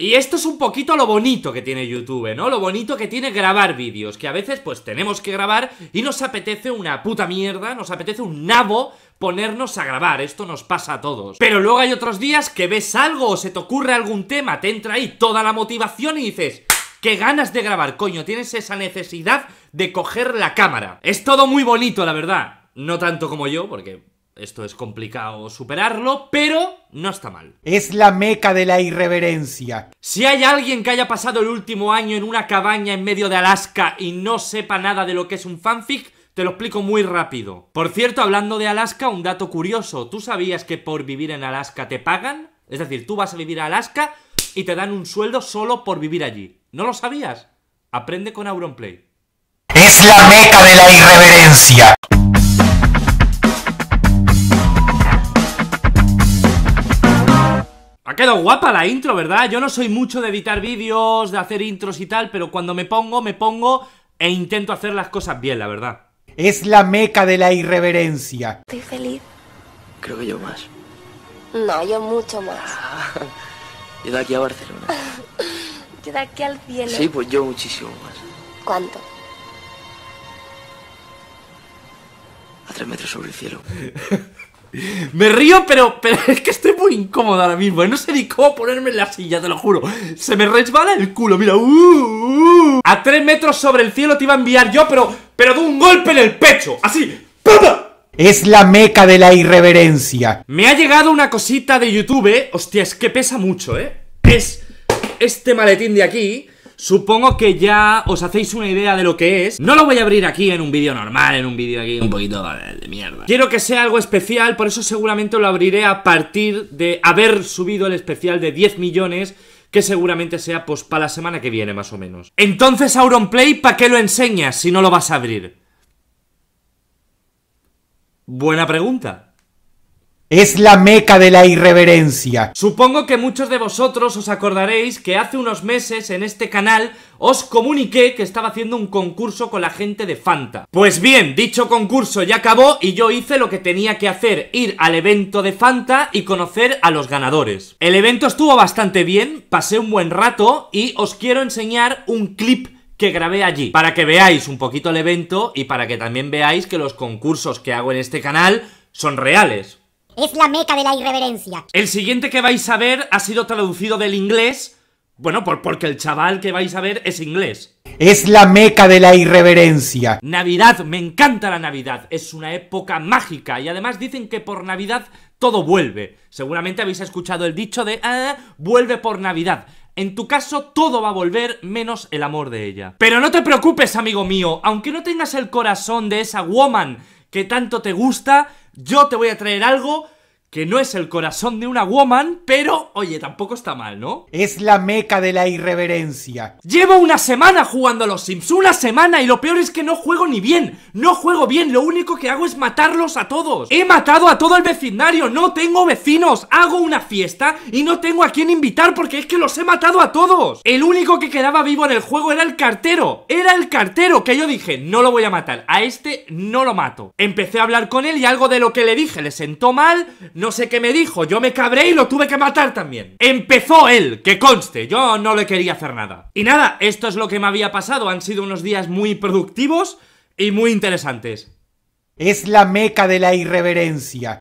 Y esto es un poquito lo bonito que tiene YouTube, ¿no? Lo bonito que tiene grabar vídeos, que a veces pues tenemos que grabar y nos apetece una puta mierda, nos apetece un nabo ponernos a grabar, esto nos pasa a todos. Pero luego hay otros días que ves algo o se te ocurre algún tema, te entra ahí toda la motivación y dices... ¡Qué ganas de grabar, coño! Tienes esa necesidad de coger la cámara. Es todo muy bonito, la verdad. No tanto como yo, porque esto es complicado superarlo, pero no está mal. Es la meca de la irreverencia. Si hay alguien que haya pasado el último año en una cabaña en medio de Alaska y no sepa nada de lo que es un fanfic, te lo explico muy rápido. Por cierto, hablando de Alaska, un dato curioso. ¿Tú sabías que por vivir en Alaska te pagan? Es decir, tú vas a vivir a Alaska y te dan un sueldo solo por vivir allí. ¿No lo sabías? Aprende con Auronplay. Es la meca de la irreverencia. Quedó guapa la intro, ¿verdad? Yo no soy mucho de editar vídeos, de hacer intros y tal, pero cuando me pongo, me pongo e intento hacer las cosas bien, la verdad. Es la meca de la irreverencia. Estoy feliz. Creo que yo más. No, yo mucho más. yo de aquí a Barcelona. yo de aquí al cielo. Sí, pues yo muchísimo más. ¿Cuánto? A tres metros sobre el cielo. Me río, pero, pero es que estoy muy incómodo ahora mismo. No sé ni cómo ponerme en la silla, te lo juro. Se me resbala el culo, mira. Uh, uh, uh. A tres metros sobre el cielo te iba a enviar yo, pero, pero de un golpe en el pecho. Así. ¡Papa! Es la meca de la irreverencia. Me ha llegado una cosita de YouTube. Eh. Hostia, es que pesa mucho, ¿eh? Es este maletín de aquí. Supongo que ya os hacéis una idea de lo que es No lo voy a abrir aquí en un vídeo normal, en un vídeo aquí un poquito de, mierda Quiero que sea algo especial, por eso seguramente lo abriré a partir de haber subido el especial de 10 millones que seguramente sea pues para la semana que viene más o menos Entonces Auronplay, ¿para qué lo enseñas si no lo vas a abrir? Buena pregunta es la meca de la irreverencia. Supongo que muchos de vosotros os acordaréis que hace unos meses en este canal os comuniqué que estaba haciendo un concurso con la gente de Fanta. Pues bien, dicho concurso ya acabó y yo hice lo que tenía que hacer, ir al evento de Fanta y conocer a los ganadores. El evento estuvo bastante bien, pasé un buen rato y os quiero enseñar un clip que grabé allí, para que veáis un poquito el evento y para que también veáis que los concursos que hago en este canal son reales. Es la meca de la irreverencia. El siguiente que vais a ver ha sido traducido del inglés. Bueno, por, porque el chaval que vais a ver es inglés. Es la meca de la irreverencia. Navidad, me encanta la Navidad. Es una época mágica y además dicen que por Navidad todo vuelve. Seguramente habéis escuchado el dicho de ah, vuelve por Navidad. En tu caso, todo va a volver menos el amor de ella. Pero no te preocupes, amigo mío, aunque no tengas el corazón de esa woman que tanto te gusta, yo te voy a traer algo que no es el corazón de una woman, pero oye, tampoco está mal, ¿no? Es la meca de la irreverencia. Llevo una semana jugando a los Sims, una semana y lo peor es que no juego ni bien, no juego bien, lo único que hago es matarlos a todos. He matado a todo el vecindario, no tengo vecinos, hago una fiesta y no tengo a quién invitar porque es que los he matado a todos. El único que quedaba vivo en el juego era el cartero, era el cartero que yo dije, no lo voy a matar, a este no lo mato. Empecé a hablar con él y algo de lo que le dije le sentó mal, no sé qué me dijo, yo me cabré y lo tuve que matar también. Empezó él, que conste, yo no le quería hacer nada. Y nada, esto es lo que me había pasado, han sido unos días muy productivos y muy interesantes. Es la meca de la irreverencia.